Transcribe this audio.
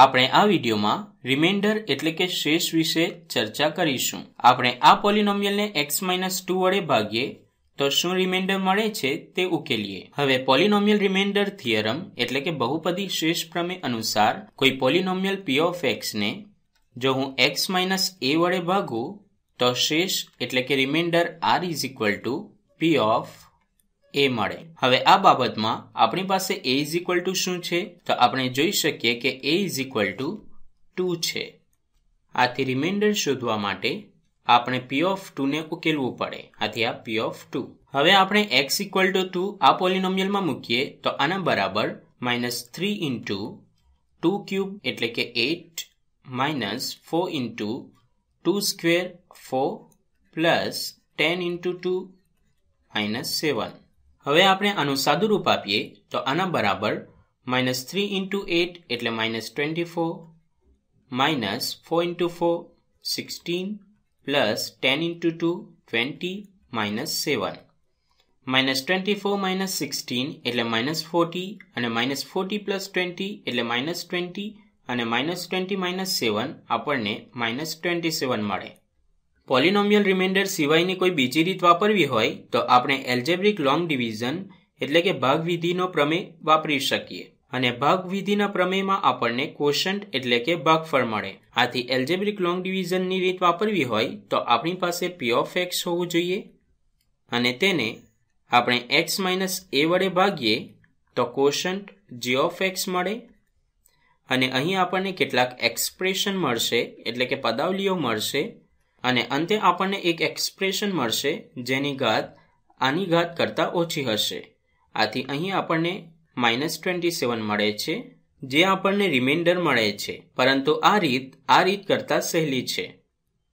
આપણે આ વિડીયોમાં રિમાઇન્ડર એટલે કે શેષ વિશે ચર્ચા કરીશું આપણે આ પોલિનોમિયલને એક્સ માઇનસ ટુ વડે ભાગીએ તો શું રિમાઇન્ડર મળે છે તે ઉકેલીએ હવે પોલિનોમિયલ રિમાઇન્ડર થિયરમ એટલે કે બહુપદી શેષ પ્રમેય અનુસાર કોઈ પોલિનોમિયલ પી ઓફ એક્સને જો હું એક્સ માઇનસ એ વડે ભાગું તો શેષ એટલે કે remainder R is equal to P of A મળે હવે આ બાબતમાં આપણી પાસે એ ઇઝ ઇક્વલ ટુ શું છે તો આપણે જોઈ શકીએ કે A is equal to two છે આથી રિમાઇન્ડર શોધવા માટે આપણે પી ઓફ ટુને ઉકેલવું પડે આથી આ પી ઓફ ટુ હવે આપણે એક્સ ઇક્વલ ટુ ટુ આ પોલિનોમિયલમાં મૂકીએ તો આના બરાબર minus three into two cube એટલે કે eight minus four into two square four plus ten into two minus seven હવે આપણે આનું સાદું રૂપ આપીએ તો આના બરાબર માઇનસ થ્રી ઇન્ટુ એટ એટલે minus twenty four minus four into four sixteen plus ten into two twenty minus seven minus twenty four minus sixteen એટલે માઇનસ ફોર્ટી અને માઇનસ ફોર્ટી પ્લસ ટ્વેન્ટી એટલે માઇનસ ટ્વેન્ટી અને minus twenty minus seven આપણને minus twenty seven મળે પોલિનોમિયલ reminder સિવાયની કોઈ બીજી રીત વાપરવી હોય તો આપણે એલ્જેબ્રિક લોંગ ડિવિઝન એટલે કે ભાગવિધિનો પ્રમેય વાપરી શકીએ અને ભાગવિધિના પ્રમેયમાં આપણને કોશન્ટ એટલે કે ભાગફળ મળે આથી એલ્જેબ્રિક લોંગ ડિવિઝનની રીત વાપરવી હોય તો આપણી પાસે પી ઓફ એક્સ હોવું જોઈએ અને તેને આપણે એક્સ માઇનસ એ વડે ભાગીએ તો કોશન્ટ જી ઓફ એક્સ મળે અને અહીં આપણને કેટલાક એક્સપ્રેશન મળશે એટલે કે પદાવલીઓ મળશે અને અંતે આપણને એક એક્સપ્રેશન મળશે જેની ઘાત આની ઘાત કરતાં ઓછી હશે આથી અહીં આપણને માઇનસ ટ્વેન્ટી સેવન મળે છે જે આપણને રિમાઇન્ડર મળે છે પરંતુ આ રીત આ રીત કરતાં સહેલી છે